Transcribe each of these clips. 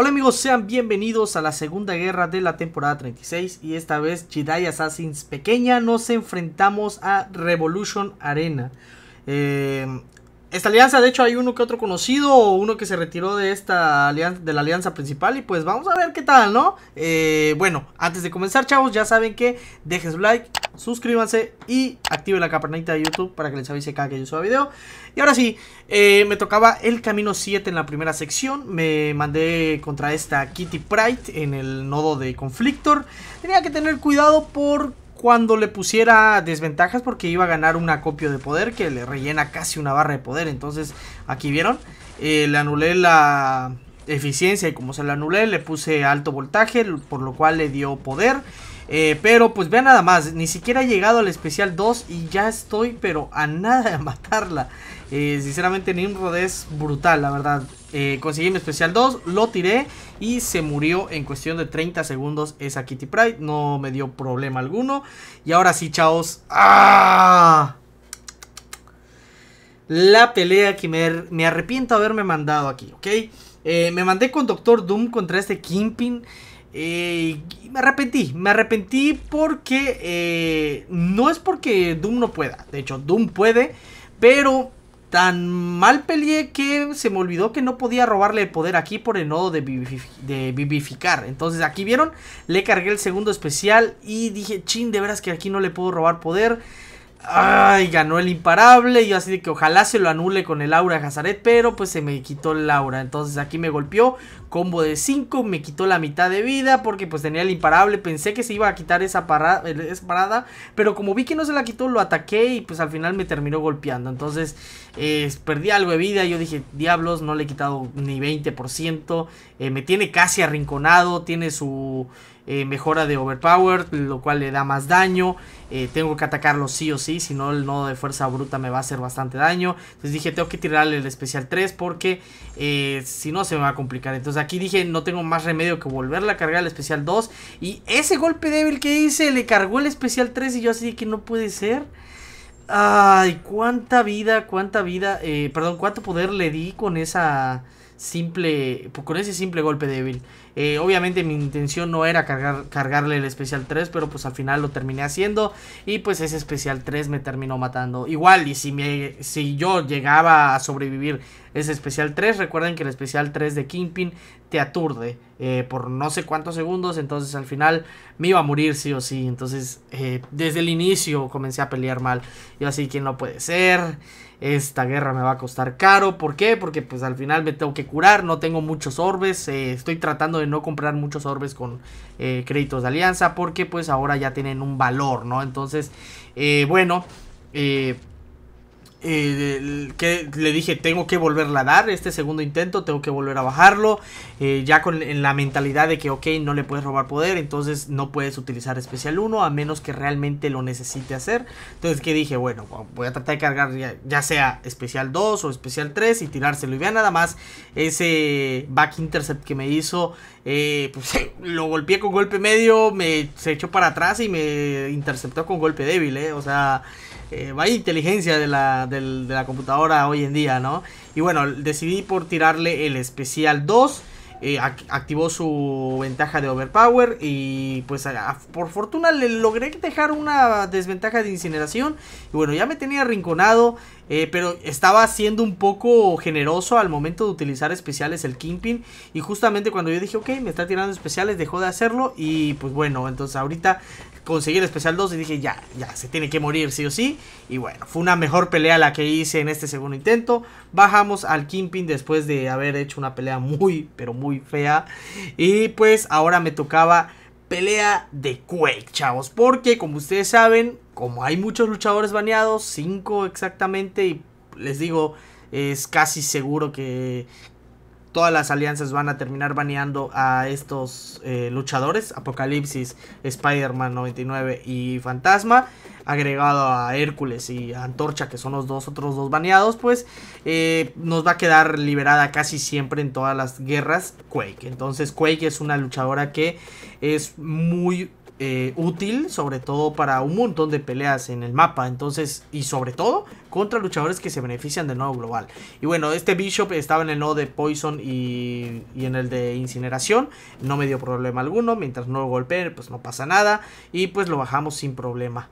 Hola amigos, sean bienvenidos a la segunda guerra de la temporada 36 y esta vez Jedi Assassins Pequeña nos enfrentamos a Revolution Arena. Eh, esta alianza, de hecho, hay uno que otro conocido o uno que se retiró de esta alianza, de la alianza principal. Y pues vamos a ver qué tal, ¿no? Eh, bueno, antes de comenzar, chavos, ya saben que dejen su like, suscríbanse y activen la campanita de YouTube para que les avise cada que yo suba video. Y ahora sí, eh, me tocaba el camino 7 en la primera sección. Me mandé contra esta Kitty Pride en el nodo de Conflictor. Tenía que tener cuidado por cuando le pusiera desventajas porque iba a ganar un acopio de poder que le rellena casi una barra de poder. Entonces, aquí vieron, eh, le anulé la eficiencia y como se la anulé le puse alto voltaje, por lo cual le dio poder. Eh, pero pues vean nada más, ni siquiera ha llegado al especial 2 y ya estoy pero a nada de matarla. Eh, sinceramente Nimrod es brutal, la verdad. Eh, conseguí mi especial 2, lo tiré y se murió en cuestión de 30 segundos esa Kitty Pride. No me dio problema alguno. Y ahora sí, chavos ¡ah! La pelea que me, me arrepiento haberme mandado aquí, ¿ok? Eh, me mandé con Doctor Doom contra este Kingpin. me arrepentí, me arrepentí porque no es porque Doom no pueda, de hecho Doom puede, pero Tan mal peleé que se me olvidó que no podía robarle poder aquí por el nodo de, de vivificar. Entonces aquí vieron, le cargué el segundo especial y dije, chin, de veras que aquí no le puedo robar poder. Ay, ganó el imparable. Y así de que ojalá se lo anule con el aura de Hazaret. Pero pues se me quitó el aura. Entonces aquí me golpeó. Combo de 5. Me quitó la mitad de vida. Porque pues tenía el imparable. Pensé que se iba a quitar esa, parada. Pero como vi que no se la quitó, lo ataqué. Y pues al final me terminó golpeando. Entonces perdí algo de vida. Yo dije, diablos, no le he quitado ni 20%. Eh, me tiene casi arrinconado. Tiene su... Eh, mejora de overpower, lo cual le da más daño. Eh, tengo que atacarlo sí o sí, si no el nodo de fuerza bruta me va a hacer bastante daño. Entonces dije, tengo que tirarle el especial 3 porque eh, si no se me va a complicar. Entonces aquí dije, no tengo más remedio que volver a cargar el especial 2. Y ese golpe débil que hice, le cargó el especial 3 y yo así que no puede ser. Ay, cuánta vida, cuánta vida, perdón, cuánto poder le di con esa simple, pues, con ese simple golpe débil. Eh, obviamente mi intención no era cargar, cargarle el especial 3, pero pues al final lo terminé haciendo y pues ese especial 3 me terminó matando. Igual, y si, me, si yo llegaba a sobrevivir es especial 3. Recuerden que el especial 3 de Kingpin te aturde eh, por no sé cuántos segundos. Entonces al final me iba a morir sí o sí. Entonces eh, desde el inicio comencé a pelear mal. Yo así, ¿quién no puede ser? Esta guerra me va a costar caro. ¿Por qué? Porque pues al final me tengo que curar. No tengo muchos orbes. Eh, estoy tratando de no comprar muchos orbes con créditos de alianza. Porque pues ahora ya tienen un valor, ¿no? Entonces, bueno. Eh, que le dije tengo que volverla a dar este segundo intento tengo que volver a bajarlo eh, ya con la mentalidad de que ok no le puedes robar poder entonces no puedes utilizar especial 1 a menos que realmente lo necesite hacer entonces que dije bueno voy a tratar de cargar ya, sea especial 2 o especial 3 y tirárselo y vea nada más ese back intercept que me hizo eh, pues, lo golpeé con golpe medio me se echó para atrás y me interceptó con golpe débil o sea eh, vaya inteligencia de la, computadora hoy en día, ¿no? Y bueno, decidí por tirarle el especial 2. Eh, activó su ventaja de overpower y pues por fortuna le logré dejar una desventaja de incineración y bueno ya me tenía arrinconado eh, pero estaba siendo un poco generoso al momento de utilizar especiales el Kingpin y justamente cuando yo dije ok me está tirando especiales dejó de hacerlo y pues bueno entonces ahorita conseguí el especial 2 y dije, ya, ya, se tiene que morir sí o sí. Y bueno, fue una mejor pelea la que hice en este segundo intento. Bajamos al Kingpin después de haber hecho una pelea muy, pero muy fea. Y pues ahora me tocaba pelea de Quake, chavos. Porque como ustedes saben, como hay muchos luchadores baneados, 5 exactamente, y les digo, es casi seguro que, todas las alianzas van a terminar baneando a estos eh, luchadores. Apocalipsis, Spider-Man 99 y Fantasma. Agregado a Hércules y Antorcha, que son los dos otros dos baneados, pues eh, nos va a quedar liberada casi siempre en todas las guerras Quake. Entonces Quake es una luchadora que es muy eh, útil, sobre todo para un montón de peleas en el mapa, entonces, y sobre todo contra luchadores que se benefician del nodo global. Y bueno, este Bishop estaba en el nodo de Poison y, en el de Incineración, no me dio problema alguno, mientras no lo pues no pasa nada, y pues lo bajamos sin problema.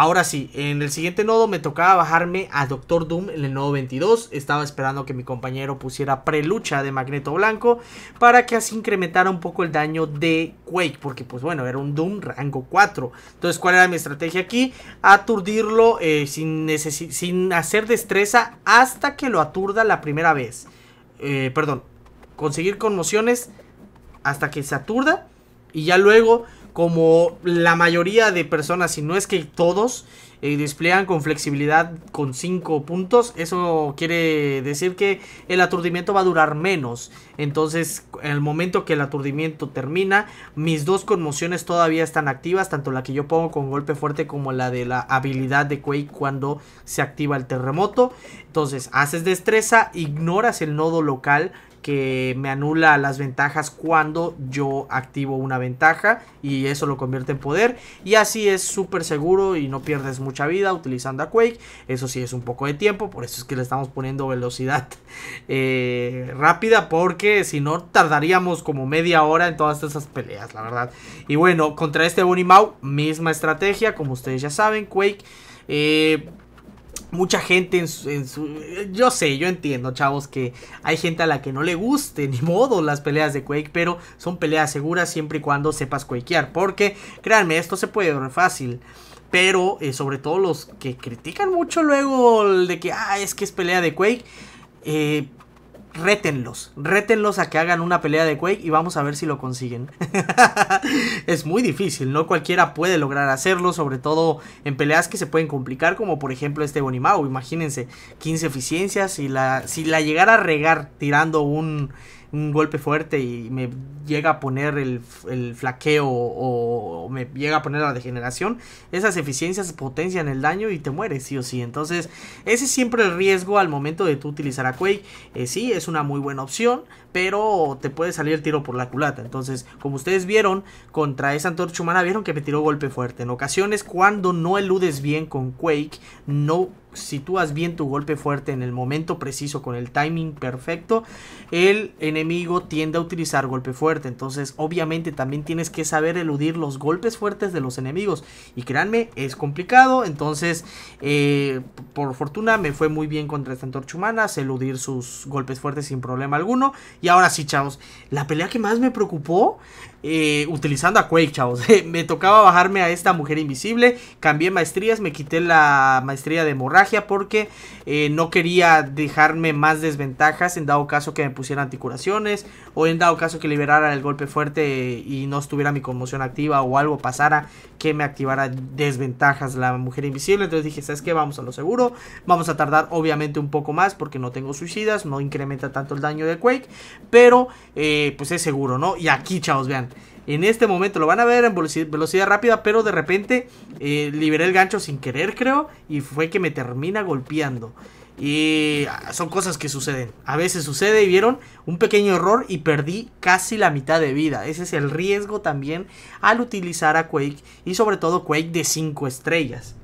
Ahora sí, en el siguiente nodo me tocaba bajarme a Doctor Doom en el nodo 22. Estaba esperando que mi compañero pusiera prelucha de Magneto Blanco para que así incrementara un poco el daño de Quake. Porque pues bueno, era un Doom rango 4. Entonces, ¿cuál era mi estrategia aquí? Aturdirlo eh, sin, sin hacer destreza hasta que lo aturda la primera vez. Eh, perdón, conseguir conmociones hasta que se aturda y ya luego como la mayoría de personas, si no es que todos, eh, con flexibilidad con 5 puntos, eso quiere decir que el aturdimiento va a durar menos. Entonces, en el momento que el aturdimiento termina, mis dos conmociones todavía están activas, tanto la que yo pongo con golpe fuerte como la de la habilidad de Quake cuando se activa el terremoto. Entonces, haces destreza, ignoras el nodo local que me anula las ventajas cuando yo activo una ventaja y eso lo convierte en poder y así es súper seguro y no pierdes mucha vida utilizando a Quake eso sí es un poco de tiempo por eso es que le estamos poniendo velocidad eh, rápida porque si no tardaríamos como media hora en todas esas peleas la verdad y bueno contra este Mau, misma estrategia como ustedes ya saben Quake eh, mucha gente en su, Yo sé, yo entiendo, chavos, que hay gente a la que no le guste, ni modo, las peleas de Quake, pero son peleas seguras siempre y cuando sepas quakear, porque, créanme, esto se puede ver fácil. Pero, eh, sobre todo los que critican mucho luego de que, ah, es que es pelea de Quake, eh, rétenlos, rétenlos a que hagan una pelea de Quake y vamos a ver si lo consiguen. es muy difícil, no cualquiera puede lograr hacerlo, sobre todo en peleas que se pueden complicar, como por ejemplo este Bonimao, imagínense, 15 eficiencias, y la, si la llegara a regar tirando un un golpe fuerte y me llega a poner el, flaqueo o, me llega a poner la degeneración, esas eficiencias potencian el daño y te mueres, sí o sí. Entonces, ese es siempre el riesgo al momento de tú utilizar a Quake. Eh, sí, es una muy buena opción, pero te puede salir el tiro por la culata. Entonces, como ustedes vieron, contra esa antorcha humana vieron que me tiró golpe fuerte. En ocasiones, cuando no eludes bien con Quake, no si sitúas bien tu golpe fuerte en el momento preciso, con el timing perfecto, el enemigo tiende a utilizar golpe fuerte. Entonces, obviamente, también tienes que saber eludir los golpes fuertes de los enemigos. Y créanme, es complicado. Entonces, eh, por fortuna, me fue muy bien contra esta antorcha humana. eludir sus golpes fuertes sin problema alguno. Y ahora sí, chavos, la pelea que más me preocupó eh, utilizando a Quake, chavos. me tocaba bajarme a esta mujer invisible. Cambié maestrías, me quité la maestría de hemorragia porque eh, no quería dejarme más desventajas en dado caso que me pusieran anticuraciones o en dado caso que liberara el golpe fuerte y no estuviera mi conmoción activa o algo pasara que me activara desventajas la mujer invisible. Entonces dije, ¿sabes qué? Vamos a lo seguro. Vamos a tardar obviamente un poco más porque no tengo suicidas, no incrementa tanto el daño de Quake, pero eh, pues es seguro, ¿no? Y aquí, chavos, vean. En este momento lo van a ver en velocidad rápida, pero de repente eh, liberé el gancho sin querer, creo, y fue que me termina golpeando. Y ah, son cosas que suceden. A veces sucede y vieron un pequeño error y perdí casi la mitad de vida. Ese es el riesgo también al utilizar a Quake y sobre todo Quake de 5 estrellas.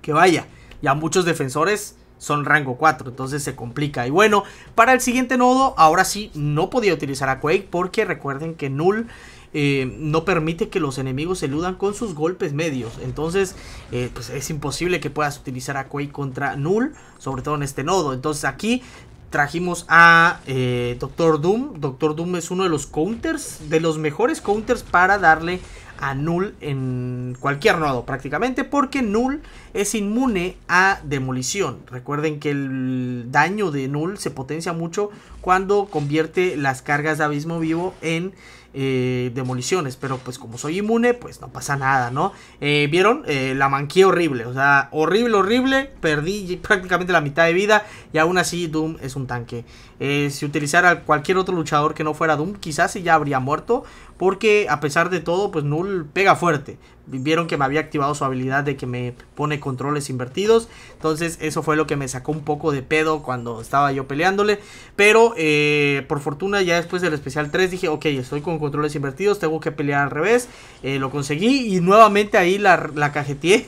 Que vaya, ya muchos defensores son rango 4, entonces se complica. Y bueno, para el siguiente nodo, ahora sí no podía utilizar a Quake porque recuerden que Null eh, no permite que los enemigos eludan con sus golpes medios. Entonces, eh, pues es imposible que puedas utilizar a Quake contra Null, sobre todo en este nodo. Entonces aquí trajimos a eh, Doctor Doom. Doctor Doom es uno de los counters, de los mejores counters para darle a Null en cualquier nodo prácticamente porque Null es inmune a demolición. Recuerden que el daño de Null se potencia mucho cuando convierte las cargas de abismo vivo en eh, demoliciones. Pero pues como soy inmune, pues no pasa nada, ¿no? Eh, ¿Vieron? Eh, la manqué horrible. O sea, horrible, horrible. Perdí prácticamente la mitad de vida. Y aún así Doom es un tanque. si utilizara cualquier otro luchador que no fuera Doom, quizás ya habría muerto. Porque a pesar de todo, pues Null pega fuerte vieron que me había activado su habilidad de que me pone controles invertidos. Entonces eso fue lo que me sacó un poco de pedo cuando estaba yo peleándole. Pero eh, por fortuna ya después del especial 3 dije, ok, estoy con controles invertidos, tengo que pelear al revés. Eh, lo conseguí y nuevamente ahí la, la cajeteé.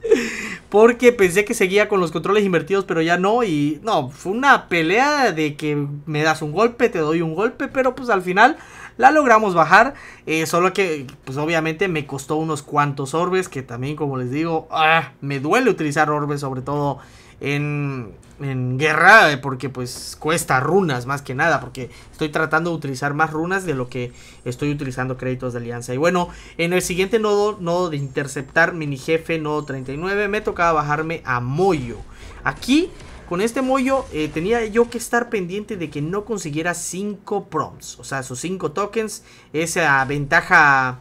porque pensé que seguía con los controles invertidos, pero ya no. Y no, fue una pelea de que me das un golpe, te doy un golpe, pero pues al final la logramos bajar, eh, solo que pues obviamente me costó unos cuantos orbes, que también como les digo, ah, me duele utilizar orbes, sobre todo en, en, guerra eh, porque pues cuesta runas más que nada porque estoy tratando de utilizar más runas de lo que estoy utilizando créditos de alianza y bueno en el siguiente nodo nodo de interceptar mini jefe nodo 39 me tocaba bajarme a Moyo aquí con este mollo eh, tenía yo que estar pendiente de que no consiguiera 5 prompts. O sea, sus 5 tokens. Esa ventaja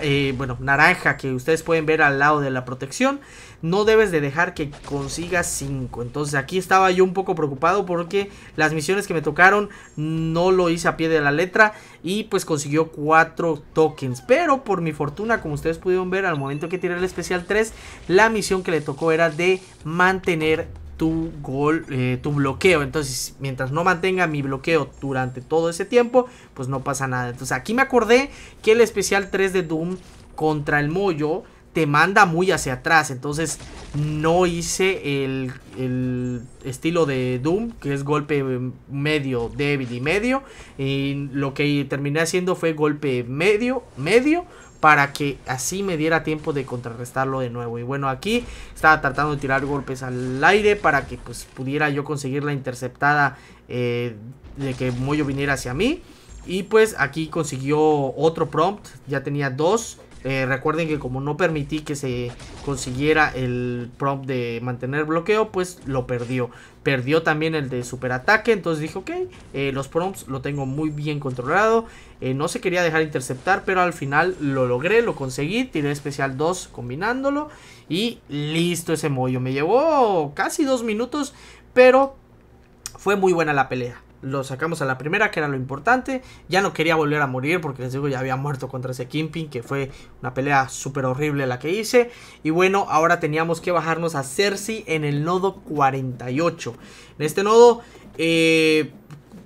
eh, bueno, naranja que ustedes pueden ver al lado de la protección. No debes de dejar que consiga 5. Entonces aquí estaba yo un poco preocupado porque las misiones que me tocaron no lo hice a pie de la letra. Y pues consiguió 4 tokens. Pero por mi fortuna, como ustedes pudieron ver al momento que tiré el especial 3, la misión que le tocó era de mantener tu gol, eh, tu bloqueo. Entonces, mientras no mantenga mi bloqueo durante todo ese tiempo, pues no pasa nada. Entonces, aquí me acordé que el especial 3 de Doom contra el Moyo te manda muy hacia atrás. Entonces no hice el, el, estilo de Doom, que es golpe medio, débil y medio. Y lo que terminé haciendo fue golpe medio, medio, para que así me diera tiempo de contrarrestarlo de nuevo. Y bueno, aquí estaba tratando de tirar golpes al aire para que pues pudiera yo conseguir la interceptada eh, de que Moyo viniera hacia mí. Y pues aquí consiguió otro prompt, ya tenía dos. Eh, recuerden que como no permití que se consiguiera el prompt de mantener bloqueo, pues lo perdió. Perdió también el de superataque. Entonces dije, ok, eh, los prompts lo tengo muy bien controlado. Eh, no se quería dejar interceptar, pero al final lo logré, lo conseguí. Tiré especial 2 combinándolo. Y listo ese mollo. Me llevó casi dos minutos, pero fue muy buena la pelea lo sacamos a la primera, que era lo importante. Ya no quería volver a morir porque les digo, ya había muerto contra ese Kimping, que fue una pelea súper horrible la que hice. Y bueno, ahora teníamos que bajarnos a Cersei en el nodo 48. En este nodo, eh,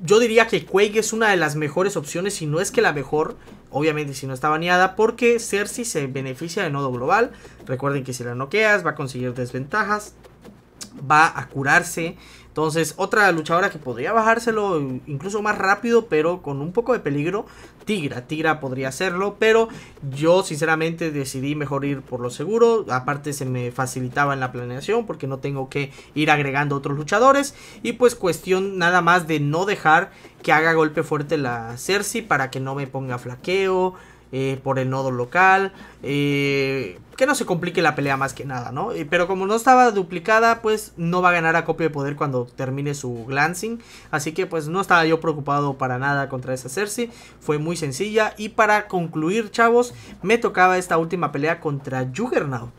yo diría que Quake es una de las mejores opciones, si no es que la mejor. Obviamente si no está baneada, porque Cersei se beneficia del nodo global. Recuerden que si la noqueas va a conseguir desventajas va a curarse. Entonces, otra luchadora que podría bajárselo incluso más rápido, pero con un poco de peligro, Tigra. Tigra podría hacerlo, pero yo sinceramente decidí mejor ir por lo seguro. Aparte se me facilitaba en la planeación porque no tengo que ir agregando otros luchadores. Y pues cuestión nada más de no dejar que haga golpe fuerte la Cersei para que no me ponga flaqueo eh, por el nodo local. Eh, que no se complique la pelea más que nada, ¿no? Pero como no estaba duplicada, pues no va a ganar a copia de poder cuando termine su glancing. Así que pues no estaba yo preocupado para nada contra esa Cersei. Fue muy sencilla. Y para concluir, chavos, me tocaba esta última pelea contra Juggernaut.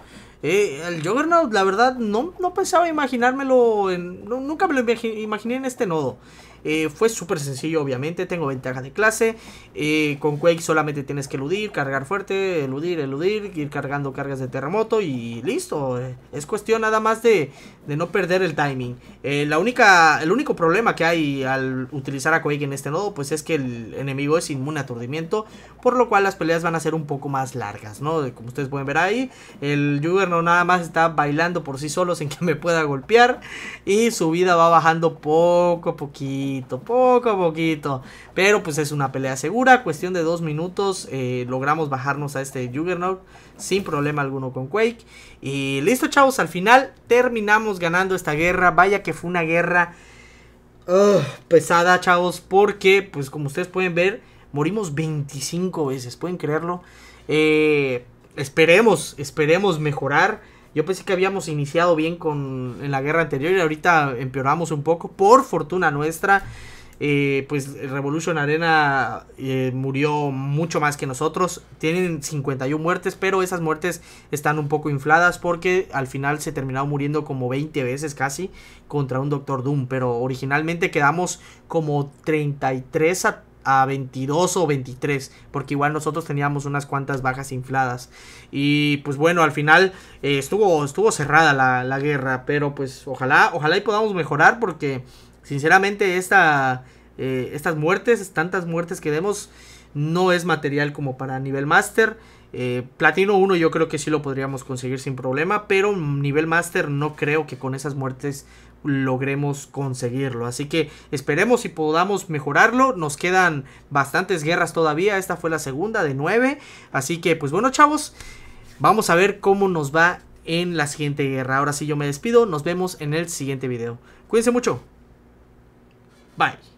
Eh, el Juggernaut, la verdad, no, no pensaba imaginármelo. En, nunca me lo imaginé en este nodo. Eh, fue súper sencillo, obviamente. Tengo ventaja de clase. Eh, con Quake solamente tienes que eludir, cargar fuerte, eludir, eludir, ir cargando cargas de terremoto y listo. Eh, es cuestión nada más de, no perder el timing. la única, el único problema que hay al utilizar a Quake en este nodo, pues es que el enemigo es inmune a aturdimiento, por lo cual las peleas van a ser un poco más largas, ¿no? Como ustedes pueden ver ahí, el Juggernaut nada más está bailando por sí solo sin que me pueda golpear y su vida va bajando poco a poquito poco a poquito. Pero pues es una pelea segura, cuestión de dos minutos eh, logramos bajarnos a este Juggernaut sin problema alguno con Quake. Y listo chavos, al final terminamos ganando esta guerra. Vaya que fue una guerra pesada chavos, porque pues como ustedes pueden ver, morimos 25 veces, ¿pueden creerlo? Eh, esperemos, esperemos mejorar. Yo pensé que habíamos iniciado bien con, en la guerra anterior y ahorita empeoramos un poco. Por fortuna nuestra, eh, pues Revolution Arena eh, murió mucho más que nosotros. Tienen 51 muertes, pero esas muertes están un poco infladas porque al final se terminaron muriendo como 20 veces casi contra un Doctor Doom. Pero originalmente quedamos como 33 a a 22 o 23, porque igual nosotros teníamos unas cuantas bajas infladas. Y pues bueno, al final eh, estuvo, estuvo cerrada la, guerra, pero pues ojalá, ojalá y podamos mejorar, porque sinceramente esta, eh, estas muertes, tantas muertes que vemos no es material como para nivel master eh, Platino 1 yo creo que sí lo podríamos conseguir sin problema, pero nivel master no creo que con esas muertes logremos conseguirlo. Así que esperemos y podamos mejorarlo. Nos quedan bastantes guerras todavía. Esta fue la segunda de 9. Así que pues bueno chavos, vamos a ver cómo nos va en la siguiente guerra. Ahora sí yo me despido. Nos vemos en el siguiente video. Cuídense mucho. Bye.